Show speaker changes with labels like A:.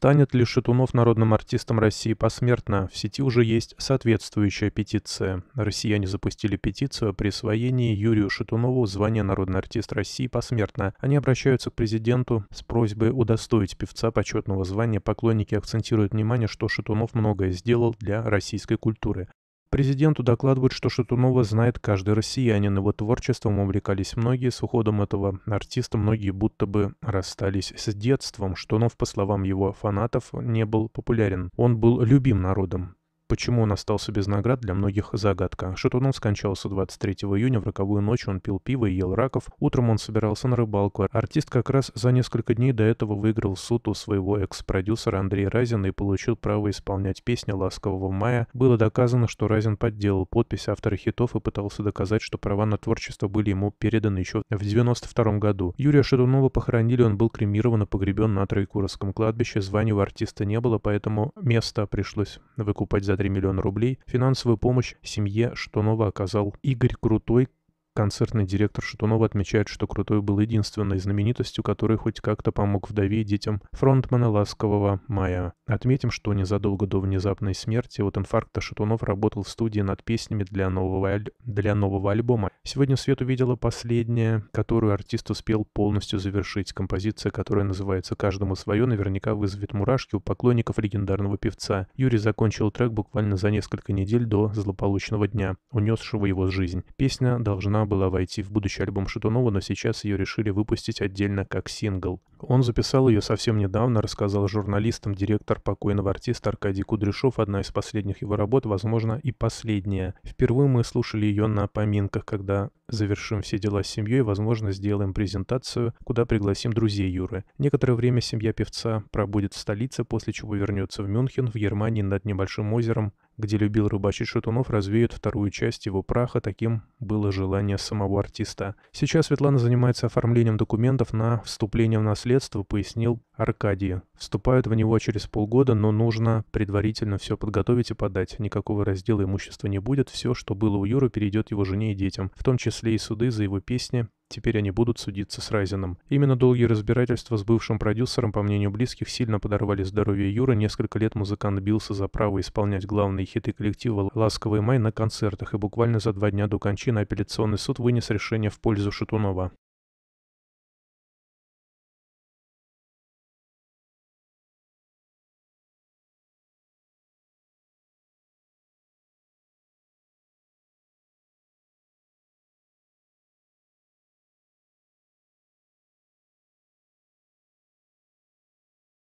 A: Станет ли Шатунов народным артистом России посмертно? В сети уже есть соответствующая петиция. Россияне запустили петицию о присвоении Юрию Шатунову звания «Народный артист России» посмертно. Они обращаются к президенту с просьбой удостоить певца почетного звания. Поклонники акцентируют внимание, что Шатунов многое сделал для российской культуры. Президенту докладывают, что Шатунова знает каждый россиянин. Его творчеством увлекались многие. С уходом этого артиста многие будто бы расстались с детством. Штунов, по словам его фанатов, не был популярен. Он был любим народом. Почему он остался без наград, для многих загадка. Шатунов скончался 23 июня, в роковую ночь он пил пиво и ел раков, утром он собирался на рыбалку. Артист как раз за несколько дней до этого выиграл суд у своего экс-продюсера Андрея Разина и получил право исполнять песню «Ласкового мая». Было доказано, что Разин подделал подпись автора хитов и пытался доказать, что права на творчество были ему переданы еще в 1992 году. Юрия Шатунова похоронили, он был кремирован и погребен на Троекуровском кладбище. Звания у артиста не было, поэтому место пришлось выкупать за 363 миллиона рублей финансовую помощь семье Штонова оказал Игорь Крутой, Концертный директор Шатунова отмечает, что Крутой был единственной знаменитостью, который хоть как-то помог вдове и детям фронтмена «Ласкового мая». Отметим, что незадолго до внезапной смерти от инфаркта Шатунов работал в студии над песнями для нового, аль... для нового альбома. Сегодня свет увидела последняя, которую артист успел полностью завершить. Композиция, которая называется «Каждому свое», наверняка вызовет мурашки у поклонников легендарного певца. Юрий закончил трек буквально за несколько недель до злополучного дня, унесшего его жизнь. Песня должна была войти в будущий альбом Шатунова, но сейчас ее решили выпустить отдельно как сингл. Он записал ее совсем недавно, рассказал журналистам директор покойного артиста Аркадий Кудряшов, одна из последних его работ, возможно, и последняя. Впервые мы слушали ее на поминках, когда завершим все дела с семьей, возможно, сделаем презентацию, куда пригласим друзей Юры. Некоторое время семья певца пробудет в столице, после чего вернется в Мюнхен, в Германии над небольшим озером, где любил рыбачить Шатунов, развеют вторую часть его праха, таким было желание самого артиста. Сейчас Светлана занимается оформлением документов на вступление в наследство следства, пояснил Аркадий. Вступают в него через полгода, но нужно предварительно все подготовить и подать. Никакого раздела имущества не будет, все, что было у Юры, перейдет его жене и детям, в том числе и суды за его песни Теперь они будут судиться с Райзеном. Именно долгие разбирательства с бывшим продюсером, по мнению близких, сильно подорвали здоровье Юры. Несколько лет музыкант бился за право исполнять главные хиты коллектива «Ласковый май» на концертах, и буквально за два дня до кончины апелляционный суд вынес решение в пользу Шатунова.